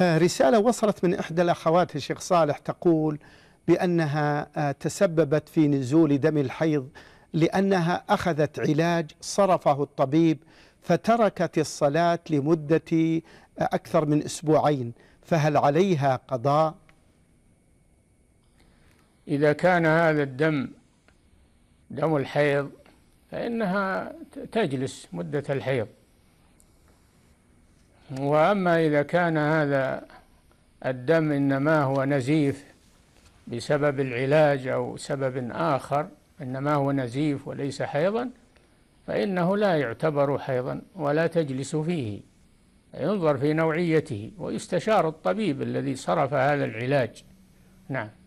آه، رسالة وصلت من إحدى الأخوات الشيخ صالح تقول بأنها آه، تسببت في نزول دم الحيض لأنها أخذت علاج صرفه الطبيب فتركت الصلاة لمدة آه، أكثر من أسبوعين فهل عليها قضاء؟ إذا كان هذا الدم دم الحيض فإنها تجلس مدة الحيض وأما إذا كان هذا الدم إنما هو نزيف بسبب العلاج أو سبب آخر إنما هو نزيف وليس حيضا فإنه لا يعتبر حيضا ولا تجلس فيه ينظر في نوعيته ويستشار الطبيب الذي صرف هذا العلاج نعم